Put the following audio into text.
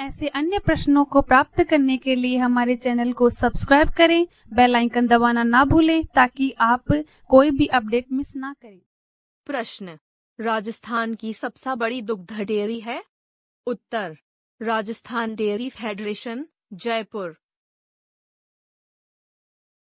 ऐसे अन्य प्रश्नों को प्राप्त करने के लिए हमारे चैनल को सब्सक्राइब करें बेल आइकन दबाना ना भूलें ताकि आप कोई भी अपडेट मिस ना करें प्रश्न राजस्थान की सबसे बड़ी दुग्ध डेयरी है उत्तर राजस्थान डेयरी फेडरेशन जयपुर